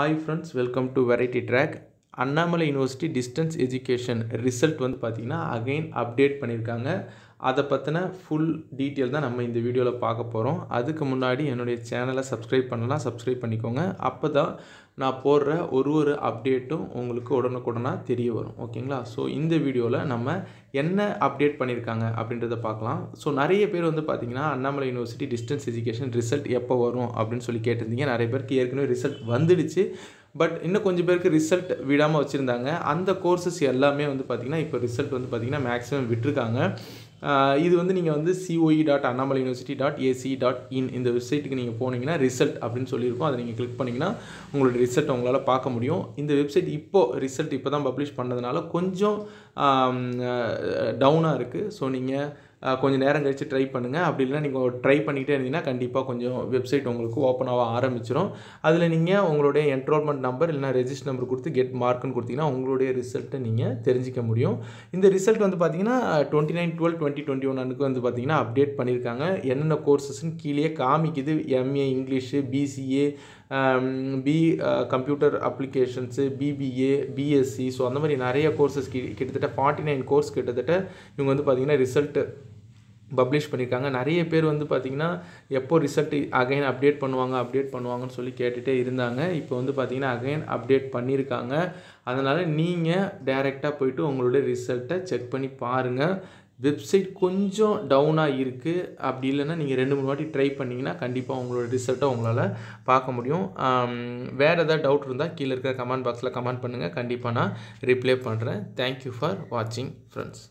Hi friends, welcome to Variety Track. Annamalai university distance education result வந்து பார்த்திங்கன்னா again update பண்ணியிருக்காங்க அதை பற்றின ஃபுல் டீட்டெயில் தான் நம்ம இந்த வீடியோவில் பார்க்க போகிறோம் அதுக்கு முன்னாடி என்னுடைய சேனலை சப்ஸ்கிரைப் பண்ணலாம் சப்ஸ்கிரைப் பண்ணிக்கோங்க அப்போ தான் நான் போடுற ஒரு ஒரு அப்டேட்டும் உங்களுக்கு உடனுக்குடனாக தெரிய வரும் ஓகேங்களா ஸோ இந்த வீடியோவில் நம்ம என்ன அப்டேட் பண்ணியிருக்காங்க அப்படின்றத பார்க்கலாம் ஸோ நிறைய பேர் வந்து பார்த்திங்கன்னா Annamalai university distance education result எப்போ வரும் அப்படின்னு சொல்லி கேட்டிருந்தீங்க நிறைய பேருக்கு ஏற்கனவே ரிசல்ட் வந்துடுச்சு பட் இன்னும் கொஞ்சம் பேருக்கு ரிசல்ட் விடாமல் வச்சுருந்தாங்க அந்த கோர்சஸ் எல்லாமே வந்து பார்த்திங்கன்னா இப்போ ரிசல்ட் வந்து பார்த்திங்கன்னா மேக்ஸிமம் விட்டுருக்காங்க இது வந்து நீங்கள் வந்து COE dot Annamalai university dot AC dot in இந்த வெப்சைட்டுக்கு நீங்கள் போனீங்கன்னா ரிசல்ட் அப்படின்னு சொல்லியிருக்கோம் அதை நீங்கள் கிளிக் பண்ணிங்கன்னா உங்களோட ரிசல்ட் உங்களால் பார்க்க முடியும் இந்த வெப்சைட் இப்போது ரிசல்ட் இப்போ தான் பப்ளிஷ் பண்ணதுனால கொஞ்சம் டவுனாக இருக்குது ஸோ நீங்கள் கொஞ்சம் நேரம் கழித்து ட்ரை பண்ணுங்கள் அப்படி இல்லைனா நீங்கள் ட்ரை பண்ணிக்கிட்டே இருந்தீங்கன்னா கண்டிப்பாக கொஞ்சம் வெப்சைட் உங்களுக்கு ஓப்பன் ஆக ஆரம்பிச்சிடும் அதில் நீங்கள் உங்களுடைய என்ரோல்மெண்ட் நம்பர் இல்லைனா ரெஜிஸ்டர் நம்பர் கொடுத்து கெட் மார்க்குன்னு கொடுத்தீங்கன்னா உங்களுடைய ரிசல்ட்டை நீங்கள் தெரிஞ்சிக்க முடியும் இந்த ரிசல்ட் வந்து பார்த்தீங்கன்னா twenty nine twelve twenty twenty ஒன்னுக்கு வந்து பார்த்தீங்கன்னா அப்டேட் பண்ணியிருக்காங்க என்னென்ன கோர்சஸ்ன்னு கீழே காமிக்குது MA English BCA B computer applications BBA BSc so அந்த மாதிரி நிறைய கோர்சஸ் கிட்டத்தட்ட ஃபார்ட்டி நைன் கோர்ஸ் கிட்டத்தட்ட இவங்க வந்து பார்த்திங்கன்னா ரிசல்ட்டு பப்ளிஷ் பண்ணியிருக்காங்க நிறைய பேர் வந்து பார்த்திங்கன்னா எப்போ ரிசல்ட் அகைன் அப்டேட் பண்ணுவாங்க அப்டேட் பண்ணுவாங்கன்னு சொல்லி கேட்டுகிட்டே இருந்தாங்க இப்போ வந்து பார்த்திங்கன்னா அகைன் அப்டேட் பண்ணியிருக்காங்க அதனால் நீங்கள் டைரெக்டாக போய்ட்டு உங்களுடைய ரிசல்ட்டை செக் பண்ணி பாருங்கள் வெப்சைட் கொஞ்சம் டவுனாக இருக்குது அப்படி இல்லைன்னா நீங்கள் ரெண்டு மூணு வாட்டி ட்ரை பண்ணிங்கன்னா கண்டிப்பாக உங்களோட ரிசல்ட்டை உங்களால் பார்க்க முடியும் வேறு எதாவது டவுட் இருந்தால் கீழே இருக்கிற கமெண்ட் பாக்ஸில் கமெண்ட் பண்ணுங்கள் கண்டிப்பாக நான் ரிப்ளை பண்ணுறேன் தேங்க்யூ ஃபார் வாட்சிங் ஃப்ரெண்ட்ஸ்